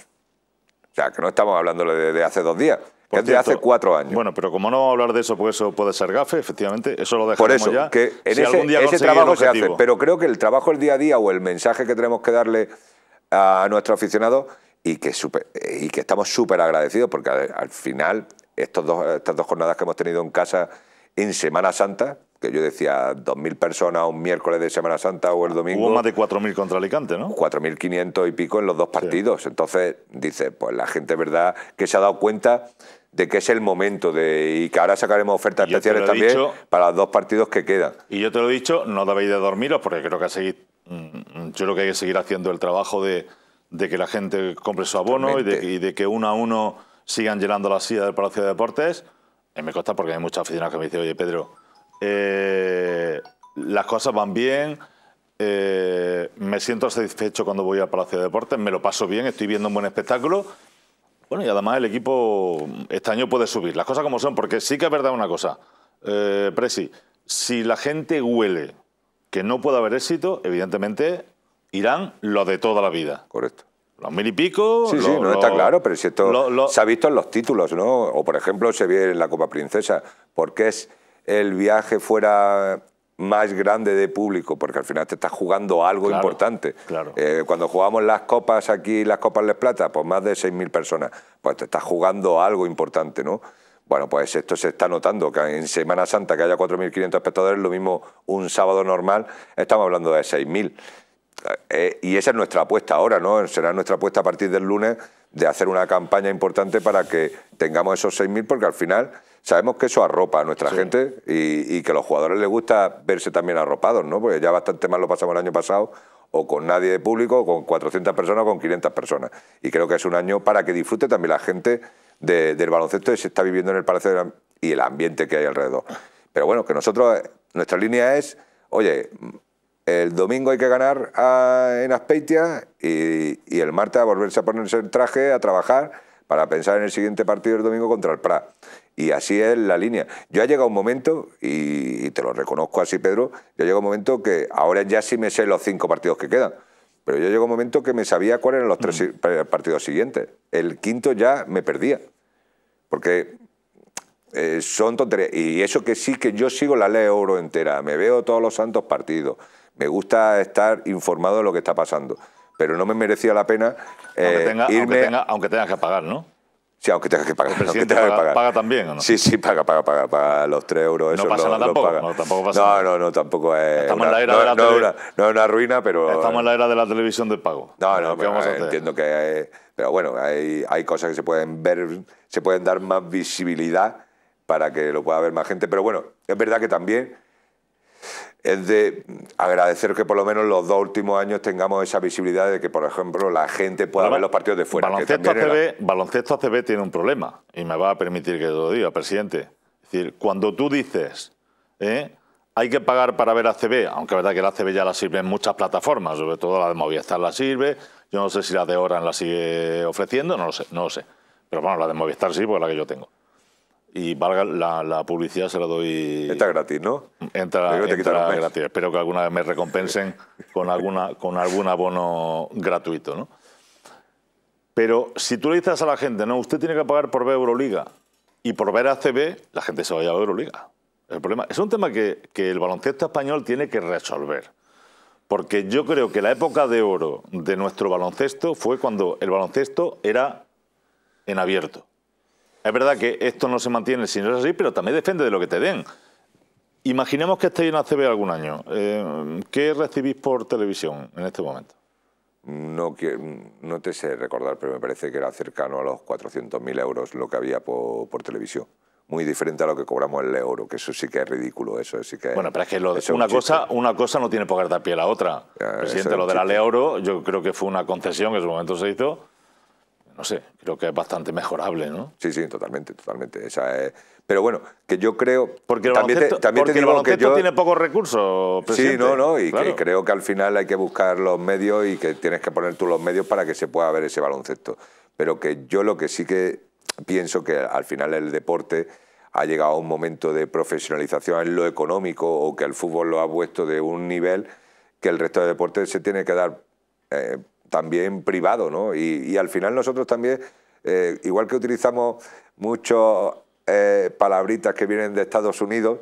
O sea, que no estamos hablando de, hace dos días. es de hace cuatro años. Bueno, pero como no vamos a hablar de eso, porque eso puede ser gafe, efectivamente, eso lo dejamos ya. que en si ese, ese trabajo se hace, pero creo que el trabajo el día a día o el mensaje que tenemos que darle a nuestro aficionado. y que, y que estamos súper agradecidos porque al final dos, estas dos jornadas que hemos tenido en casa en Semana Santa, que yo decía 2.000 personas un miércoles de Semana Santa o el domingo. Hubo más de 4.000 contra Alicante, ¿no? 4.500 y pico en los dos partidos. Entonces, dice, pues la gente, ¿verdad?, que se ha dado cuenta de que es el momento de, y que ahora sacaremos ofertas especiales también para los dos partidos que quedan. Y yo te lo he dicho, no debéis de dormiros porque creo que seguir, mm, mm, yo creo que hay que seguir haciendo el trabajo de, que la gente compre su abono y de que uno a uno sigan llenando la silla del Palacio de Deportes. Y eh, me consta porque hay muchas oficinas que me dicen, oye, Pedro, eh, las cosas van bien, eh, me siento satisfecho cuando voy al Palacio de Deportes, me lo paso bien, estoy viendo un buen espectáculo. Bueno, y además el equipo este año puede subir, las cosas como son, porque sí que es verdad una cosa, eh, Presi, si la gente huele que no puede haber éxito, evidentemente irán lo de toda la vida. Correcto. Los mil y pico. Sí, sí, no está claro, pero si esto se ha visto en los títulos, ¿no? O por ejemplo, se ve en la Copa Princesa, porque es el viaje fuera más grande de público, porque al final te estás jugando algo importante. Claro. Eh, cuando jugamos las copas aquí, las copas Les Plata, pues más de 6.000 personas, pues te estás jugando algo importante, ¿no? Bueno, pues esto se está notando, que en Semana Santa que haya 4.500 espectadores, lo mismo un sábado normal, estamos hablando de 6.000. Eh, y esa es nuestra apuesta ahora, ¿no? Será nuestra apuesta a partir del lunes de hacer una campaña importante para que tengamos esos 6.000, porque al final sabemos que eso arropa a nuestra gente y, que a los jugadores les gusta verse también arropados, ¿no? Porque ya bastante mal lo pasamos el año pasado, o con nadie de público, o con 400 personas, o con 500 personas. Y creo que es un año para que disfrute también la gente del baloncesto que se está viviendo en el Palacio y el ambiente que hay alrededor. Pero bueno, que nosotros, nuestra línea es, oye, el domingo hay que ganar ah, en Aspeitia y, el martes a volverse a ponerse el traje, a trabajar para pensar en el siguiente partido el domingo contra el Pra. Y así es la línea. Yo ha llegado un momento, y, te lo reconozco así, Pedro, yo llegó un momento que ahora ya sí me sé los cinco partidos que quedan. Pero yo llegó un momento que me sabía cuáles eran los tres eh, partidos siguientes. El quinto ya me perdía. Porque eh, son tonterías. Y eso que sí que yo sigo la ley oro entera. Me veo todos los santos partidos me gusta estar informado de lo que está pasando, pero no me merecía la pena aunque eh, irme... Aunque, tengas que pagar, ¿no? Sí, aunque tengas que pagar. paga, también, ¿o no? Sí, sí, paga, paga, paga, paga los tres euros. Eso no pasa nada tampoco. No, pasa no, no, no, tampoco es. Estamos en la era no, de la es una ruina, pero. Estamos en la era de la televisión de pago. No, no, no. Eh, entiendo que. Eh, pero bueno, hay cosas que se pueden ver, se pueden dar más visibilidad para que lo pueda ver más gente. Pero bueno, es verdad que también es de agradecer que por lo menos los dos últimos años tengamos esa visibilidad de que, por ejemplo, la gente pueda ver los partidos de fuera. Baloncesto, ACB, baloncesto ACB tiene un problema, y me va a permitir que lo diga, presidente. Es decir, cuando tú dices, ¿eh? hay que pagar para ver ACB, aunque la verdad que la ACB ya la sirve en muchas plataformas, sobre todo la de Movistar la sirve, yo no sé si la de Oran la sigue ofreciendo, no lo sé, no lo sé. Pero bueno, la de Movistar sí, porque es la que yo tengo y valga la, publicidad se la doy. Está gratis, ¿no? Entra, gratis. Espero que alguna vez me recompensen con alguna con algún abono gratuito, ¿no? Pero si tú le dices a la gente, no, usted tiene que pagar por ver Euroliga y por ver ACB, la gente se va a ver Euroliga. El problema es un tema que, que el baloncesto español tiene que resolver. Porque yo creo que la época de oro de nuestro baloncesto fue cuando el baloncesto era en abierto es verdad que esto no se mantiene si no es así, pero también depende de lo que te den. Imaginemos que estéis en ACB algún año. Eh, ¿Qué recibís por televisión en este momento? No, te sé recordar, pero me parece que era cercano a los 400.000 euros lo que había por, televisión. Muy diferente a lo que cobramos el euro, que eso sí que es ridículo, eso sí que Bueno, pero es que una, cosa, una cosa no tiene por qué dar pie a la otra. Ya, Presidente, lo del euro, yo creo que fue una concesión que en su momento se hizo no sé, creo que es bastante mejorable, ¿no? Sí, sí, totalmente, totalmente. Esa Pero bueno, que yo creo... Porque también el baloncesto tiene pocos recursos, Sí, no, no, y que creo que al final hay que buscar los medios y que tienes que poner tú los medios para que se pueda ver ese baloncesto. Pero que yo lo que sí que pienso que al final el deporte ha llegado a un momento de profesionalización en lo económico o que el fútbol lo ha puesto de un nivel que el resto de deportes se tiene que dar... Eh, también privado, ¿no? Y, al final nosotros también, eh, igual que utilizamos muchas eh, palabritas que vienen de Estados Unidos,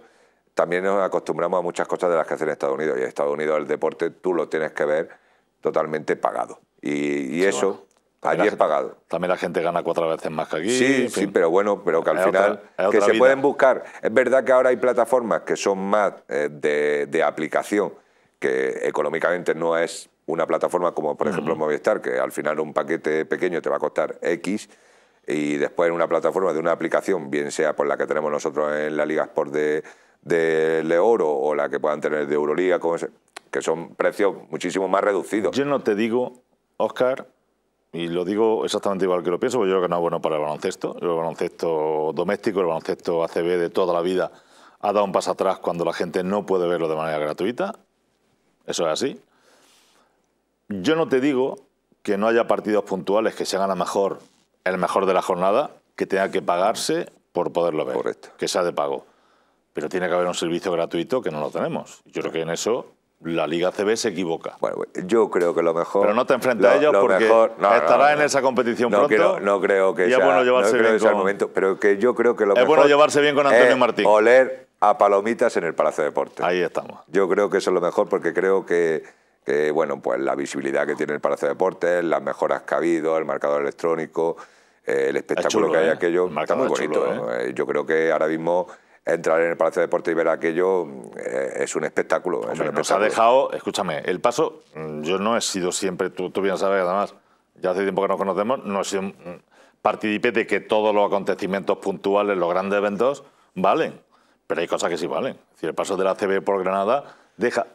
también nos acostumbramos a muchas cosas de las que hacen Estados Unidos. Y en Estados Unidos el deporte tú lo tienes que ver totalmente pagado. Y, eso, Allí es pagado. También la gente gana cuatro veces más que aquí. Sí, sí, pero bueno, pero que al final que se pueden buscar. Es verdad que ahora hay plataformas que son más eh, de, aplicación, que económicamente no es una plataforma como por ejemplo Movistar, que al final un paquete pequeño te va a costar X, y después en una plataforma de una aplicación, bien sea por la que tenemos nosotros en la Liga Sport de, de Leoro o la que puedan tener de Euroliga, que son precios muchísimo más reducidos. Yo no te digo, Oscar, y lo digo exactamente igual que lo pienso, porque yo creo que no es bueno para el baloncesto. El baloncesto doméstico, el baloncesto ACB de toda la vida ha dado un paso atrás cuando la gente no puede verlo de manera gratuita. Eso es así yo no te digo que no haya partidos puntuales que se hagan a mejor el mejor de la jornada que tenga que pagarse por poderlo ver, que sea de pago. Pero tiene que haber un servicio gratuito que no lo tenemos. Yo creo que en eso la Liga CB se equivoca. Bueno, yo creo que lo mejor... Pero no te enfrentes a ellos porque estará en esa competición pronto. no creo que ya bueno llevarse bien con... pero que yo creo que lo es bueno llevarse bien con Antonio Martín. oler a palomitas en el Palacio de Deportes. Ahí estamos. Yo creo que eso es lo mejor porque creo que que bueno, pues la visibilidad que tiene el Palacio de Deportes, las mejoras que ha habido, el marcador electrónico, eh, el espectáculo que hay ¿eh? aquello, está muy bonito. ¿eh? Yo creo que ahora mismo entrar en el Palacio de Deportes y ver aquello es un espectáculo. ha dejado, escúchame, el paso, mm, yo no he sido siempre, tú, bien sabes, además, ya hace tiempo que nos conocemos, no he sido mm, partícipe de que todos los acontecimientos puntuales, los grandes eventos, valen. Pero hay cosas que sí valen. Es el paso de la CB por Granada deja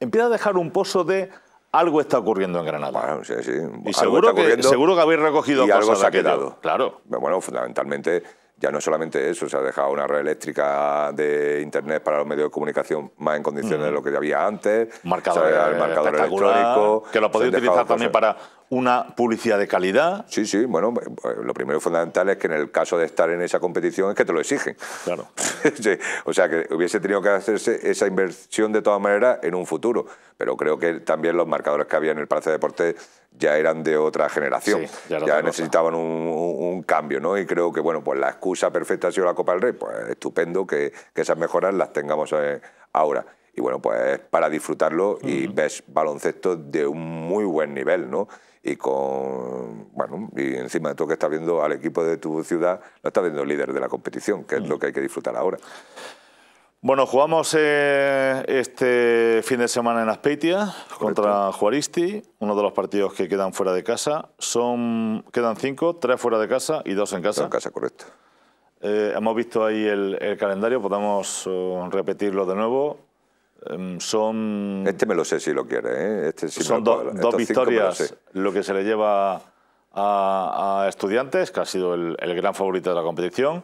empieza a dejar un pozo de algo está ocurriendo en Granada. sí, sí. Y seguro que, seguro que habéis recogido y algo se ha quedado. Claro. Bueno, fundamentalmente ya no es solamente eso, se ha dejado una red eléctrica de internet para los medios de comunicación más en condiciones de lo que ya había antes. Marcador, marcador electrónico. Que lo podéis utilizar también para una publicidad de calidad. Sí, sí, bueno, eh, eh, lo primero fundamental es que en el caso de estar en esa competición es que te lo exigen. Claro. o sea, que hubiese tenido que hacerse esa inversión de todas maneras en un futuro, pero creo que también los marcadores que había en el Palacio de Deportes ya eran de otra generación, ya, necesitaban un, cambio, ¿no? Y creo que, bueno, pues la excusa perfecta ha sido la Copa del Rey, pues estupendo que, esas mejoras las tengamos eh, ahora y bueno, pues para disfrutarlo y ves baloncesto de un muy buen nivel, ¿no? y con bueno y encima de todo que estás viendo al equipo de tu ciudad lo está viendo el líder de la competición que es lo mm. que hay que disfrutar ahora bueno jugamos eh, este fin de semana en Aspeitia contra Juaristi uno de los partidos que quedan fuera de casa son quedan cinco tres fuera de casa y dos en casa en casa correcto eh, hemos visto ahí el, calendario podemos eh, repetirlo de nuevo Em, son... Este me lo sé si lo quiere, ¿eh? este son dos victorias lo, que se le lleva a, Estudiantes, que ha sido el, gran favorito de la competición.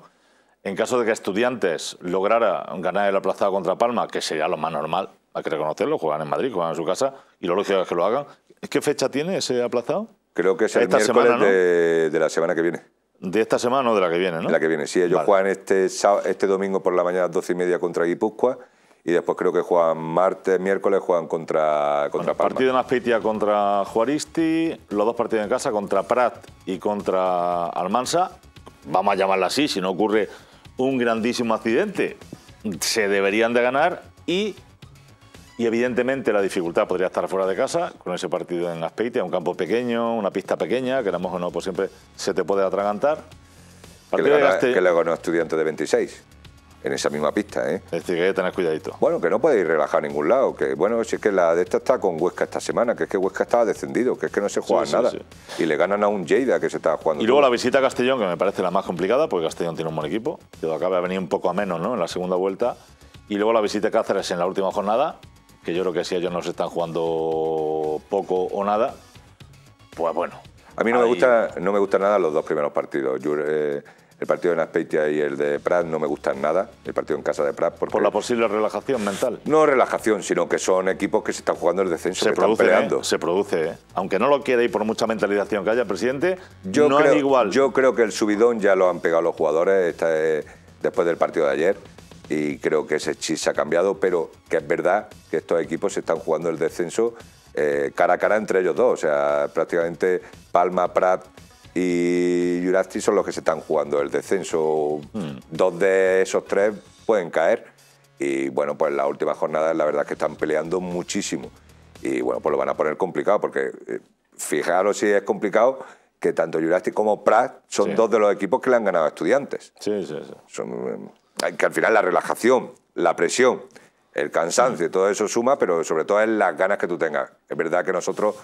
En caso de que Estudiantes lograra ganar el aplazado contra Palma, que sería lo más normal, hay que reconocerlo, juegan en Madrid, juegan en su casa, y lo lógico es que lo hagan. ¿Qué fecha tiene ese aplazado? Creo que es el miércoles de, la semana que viene. De esta semana o de la que viene, ¿no? De la que viene, sí. Ellos juegan este, este domingo por la mañana a las y media contra Guipúzcoa y después creo que juegan martes, miércoles, juegan contra, contra Partido en Aspitia contra Juaristi, los dos partidos en casa contra Prat y contra Almansa. Vamos a llamarla así, si no ocurre un grandísimo accidente. Se deberían de ganar y, y evidentemente la dificultad podría estar fuera de casa con ese partido en Aspitia, un campo pequeño, una pista pequeña, que lo mejor no, pues siempre se te puede atragantar. Que le, que de 26 en esa misma pista. ¿eh? Es decir, que hay que tener cuidadito. Bueno, que no podéis relajar a ningún lado. Que bueno, si es que la de esta está con Huesca esta semana, que es que Huesca estaba descendido, que es que no se juega nada. Y le ganan a un Jada que se está jugando. Y luego la visita a Castellón, que me parece la más complicada, porque Castellón tiene un buen equipo. Yo acaba de venir un poco a menos ¿no? en la segunda vuelta. Y luego la visita a Cáceres en la última jornada, que yo creo que si ellos no se están jugando poco o nada, pues bueno. A mí no, me, gusta, no me gustan nada los dos primeros partidos. Eh, el partido de Aspeitia y el de Prat no me gustan nada, el partido en casa de Prat. ¿Por la posible relajación mental? No relajación, sino que son equipos que se están jugando el descenso, se produce, ¿eh? ¿eh? aunque no lo quede y por mucha mentalización que haya, presidente, yo no creo, es igual. Yo creo que el subidón ya lo han pegado los jugadores después del partido de ayer y creo que ese chis se ha cambiado, pero que es verdad que estos equipos se están jugando el descenso eh, cara a cara entre ellos dos, o sea, prácticamente Palma, Prat y Jurasti son los que se están jugando el descenso. Hmm. Dos de esos tres pueden caer. Y bueno, pues la última jornada la verdad es que están peleando muchísimo. Y bueno, pues lo van a poner complicado porque eh, fijaros si es complicado que tanto Jurasti como Prat son dos de los equipos que le han ganado a estudiantes. Sí, sí, sí. Eh, que al final la relajación, la presión, el cansancio, hmm. todo eso suma, pero sobre todo es las ganas que tú tengas. Es verdad que nosotros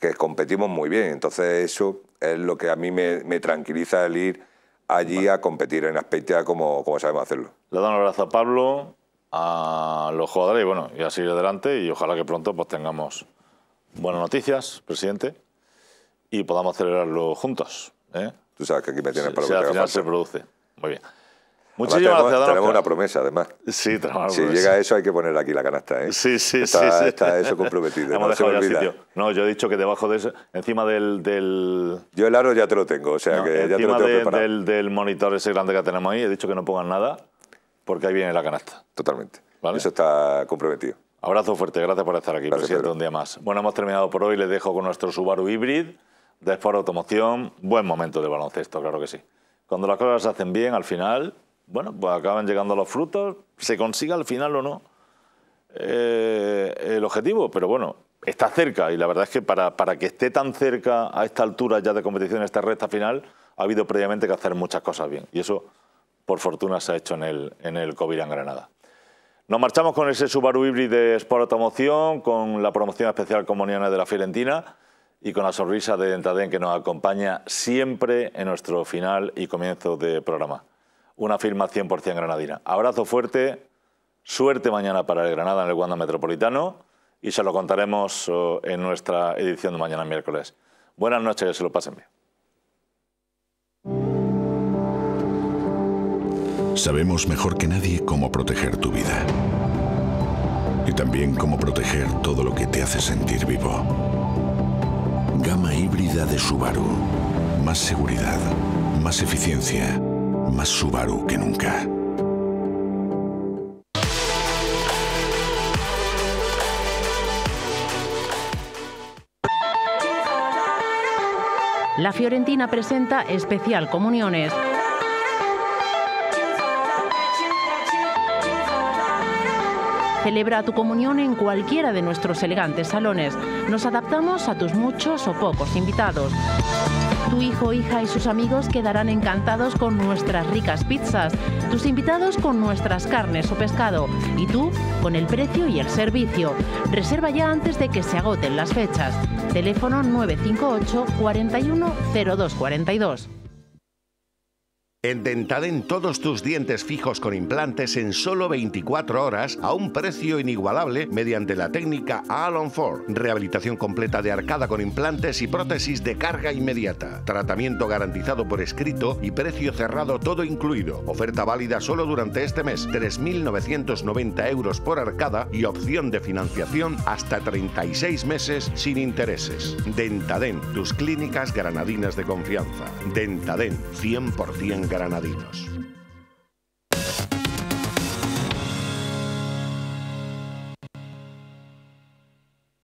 que competimos muy bien. Entonces eso es lo que a mí me, tranquiliza el ir allí a competir en aspecto como, como sabemos hacerlo. Le doy un abrazo a Pablo, a los jugadores y bueno, y a seguir adelante y ojalá que pronto pues tengamos buenas noticias, presidente, y podamos celebrarlo juntos. ¿eh? Tú sabes que aquí me tienes para si, lo que al final se produce. Muy bien. Muchísimas Tenemos una promesa, además. Sí, trabajamos. Si llega eso, hay que poner aquí la canasta, ¿eh? Sí, sí, sí, Está eso comprometido. Hemos no dejado ya sitio. No, yo he dicho que debajo de eso, encima del... del... Yo el aro ya te lo tengo, o sea, que ya te lo tengo Del, del monitor ese grande que tenemos ahí, he dicho que no pongan nada, porque ahí viene la canasta. Totalmente. ¿Vale? Eso está comprometido. Abrazo fuerte, gracias por estar aquí, presidente, un día más. Bueno, hemos terminado por hoy, les dejo con nuestro Subaru Hybrid, de Sport Automoción, buen momento de baloncesto, claro que sí. Cuando las cosas se hacen bien, al final bueno, pues acaban llegando los frutos, se consiga al final o no eh, el objetivo, pero bueno, está cerca y la verdad es que para, que esté tan cerca a esta altura ya de competición, esta recta final, ha habido previamente que hacer muchas cosas bien y eso, por fortuna, se ha hecho en el, en COVID en Granada. Nos marchamos con ese Subaru Hybrid de Sport Automoción, con la promoción especial comuniana de la Fiorentina y con la sonrisa de Dentadén que nos acompaña siempre en nuestro final y comienzo de programa una firma 100% granadina. Abrazo fuerte, suerte mañana para el Granada en el Wanda Metropolitano y se lo contaremos oh, en nuestra edición de mañana miércoles. Buenas noches, que se lo pasen bien. Sabemos mejor que nadie cómo proteger tu vida. Y también cómo proteger todo lo que te hace sentir vivo. Gama híbrida de Subaru. Más seguridad, más eficiencia más Subaru que nunca. La Fiorentina presenta especial comuniones. Celebra tu comunión en cualquiera de nuestros elegantes salones. Nos adaptamos a tus muchos o pocos invitados. Tu hijo, hija y sus amigos quedarán encantados con nuestras ricas pizzas, tus invitados con nuestras carnes o pescado y tú con el precio y el servicio. Reserva ya antes de que se agoten las fechas. Teléfono 958 410242 en todos tus dientes fijos con implantes en solo 24 horas a un precio inigualable mediante la técnica Alon 4. Rehabilitación completa de arcada con implantes y prótesis de carga inmediata. Tratamiento garantizado por escrito y precio cerrado todo incluido. Oferta válida solo durante este mes. 3.990 euros por arcada y opción de financiación hasta 36 meses sin intereses. Dentaden, tus clínicas granadinas de confianza. Dentaden, 100% granadinos